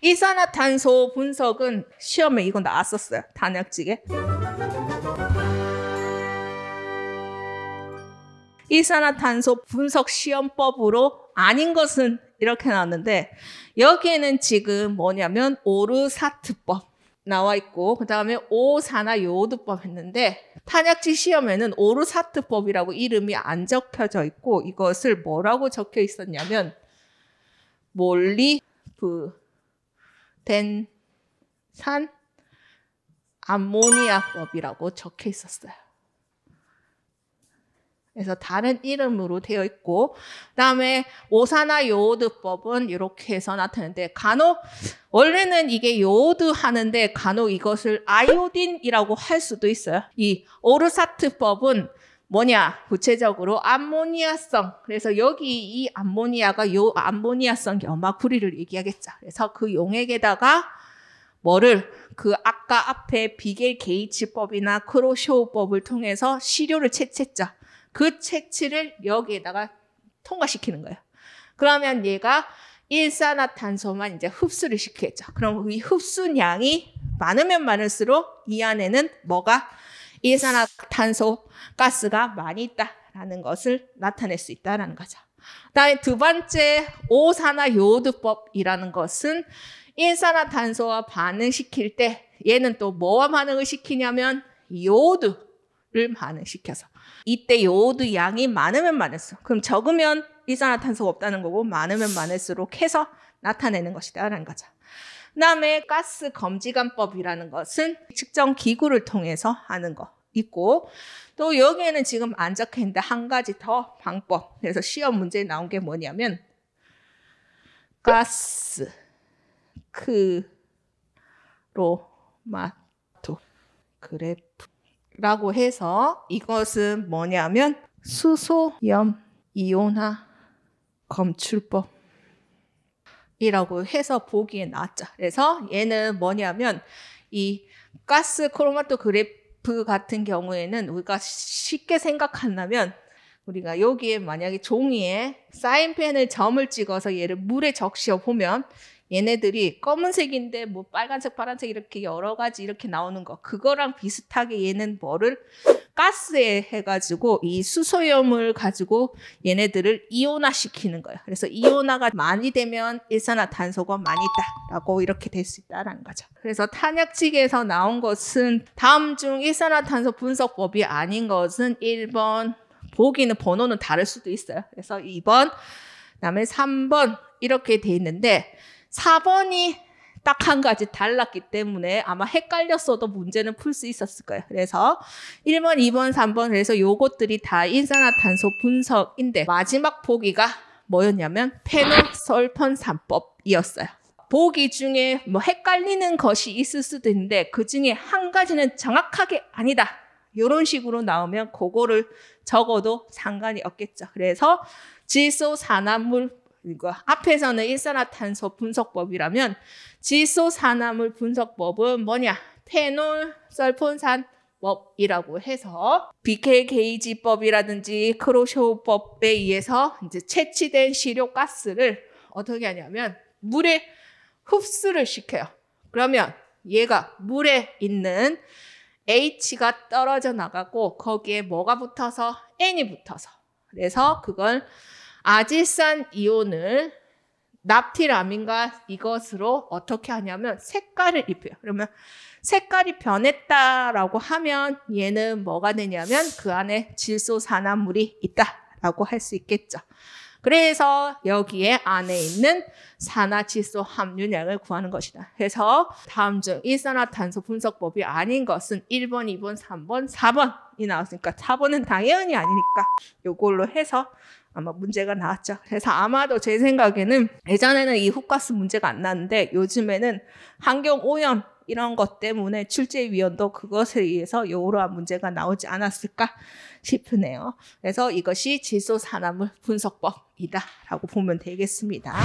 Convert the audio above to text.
이산화탄소 분석은 시험에 이거 나왔었어요. 단약지게. 이산화탄소 분석 시험법으로 아닌 것은 이렇게 나왔는데 여기에는 지금 뭐냐면 오르사트법 나와 있고 그 다음에 오산화요오드법 했는데 탄약지 시험에는 오르사트법이라고 이름이 안 적혀져 있고 이것을 뭐라고 적혀 있었냐면 몰리 그 벤산 암모니아법이라고 적혀 있었어요. 그래서 다른 이름으로 되어 있고 그다음에 오산화 요오드법은 이렇게 해서 나타나는데 간혹 원래는 이게 요오드 하는데 간혹 이것을 아이오딘이라고 할 수도 있어요. 이 오르사트법은 뭐냐? 구체적으로 암모니아성. 그래서 여기 이 암모니아가 요 암모니아성 염화쿠리를 얘기하겠죠. 그래서 그 용액에다가 뭐를 그 아까 앞에 비겔 게이츠법이나 크로쇼우법을 통해서 시료를 채취했죠. 그 채취를 여기에다가 통과시키는 거예요. 그러면 얘가 일산화탄소만 이제 흡수를 시키겠죠. 그럼 이 흡수량이 많으면 많을수록 이 안에는 뭐가 이산화탄소 가스가 많이 있다라는 것을 나타낼 수 있다라는 거죠. 다음에 두 번째 오산화요드법이라는 것은 일산화탄소와 반응시킬 때 얘는 또 뭐와 반응을 시키냐면 요드를 반응시켜서 이때 요드 양이 많으면 많을수록 그럼 적으면 일산화탄소가 없다는 거고 많으면 많을수록 해서 나타내는 것이다라는 거죠. 그다음에 가스 검지관법이라는 것은 측정 기구를 통해서 하는 거 있고 또 여기에는 지금 안 적혀 있는데 한 가지 더 방법. 그래서 시험 문제에 나온 게 뭐냐면 가스 크로마토 그래프라고 해서 이것은 뭐냐면 수소염 이온화 검출법 이라고 해서 보기에 나왔죠. 그래서 얘는 뭐냐면 이 가스 크로마토그래프 같은 경우에는 우리가 쉽게 생각한다면 우리가 여기에 만약에 종이에 사인펜을 점을 찍어서 얘를 물에 적셔 보면 얘네들이 검은색인데 뭐 빨간색, 파란색 이렇게 여러 가지 이렇게 나오는 거 그거랑 비슷하게 얘는 뭐를 가스에 해가지고 이 수소염을 가지고 얘네들을 이온화시키는 거예요. 그래서 이온화가 많이 되면 일산화탄소가 많이 있다라고 이렇게 될 수 있다라는 거죠. 그래서 탄약지에서 나온 것은 다음 중 일산화탄소 분석법이 아닌 것은 1번 보기는 번호는 다를 수도 있어요. 그래서 2번, 그다음에 3번 이렇게 돼 있는데 4번이 딱한 가지 달랐기 때문에 아마 헷갈렸어도 문제는 풀 수 있었을 거예요. 그래서 1번, 2번, 3번 그래서 요것들이 다 인산화탄소 분석인데 마지막 보기가 뭐였냐면 페노설펀산법이었어요. 보기 중에 뭐 헷갈리는 것이 있을 수도 있는데 그 중에 한 가지는 정확하게 아니다. 이런 식으로 나오면 그거를 적어도 상관이 없겠죠. 그래서 질소 산화물 이거 그러니까 앞에서는 일산화탄소 분석법이라면 지소산화물 분석법은 뭐냐? 페놀 설폰산 법이라고 해서 BK 게이지법이라든지 크로쇼법에 의해서 이제 채취된 시료가스를 어떻게 하냐면 물에 흡수를 시켜요. 그러면 얘가 물에 있는 H가 떨어져 나가고 거기에 뭐가 붙어서 N이 붙어서 그래서 그걸 아질산 이온을 납티라민과 이것으로 어떻게 하냐면 색깔을 입혀요. 그러면 색깔이 변했다라고 하면 얘는 뭐가 되냐면 그 안에 질소산화물이 있다라고 할 수 있겠죠. 그래서 여기에 안에 있는 산화질소 함유량을 구하는 것이다. 그래서 다음 중 일산화탄소 분석법이 아닌 것은 1번, 2번, 3번, 4번이 나왔으니까 4번은 당연히 아니니까 요걸로 해서 아마 문제가 나왔죠. 그래서 아마도 제 생각에는 예전에는 이 훅가스 문제가 안 났는데 요즘에는 환경 오염 이런 것 때문에 출제위원도 그것에 의해서 요러한 문제가 나오지 않았을까 싶으네요. 그래서 이것이 질소 산화물 분석법이다라고 보면 되겠습니다.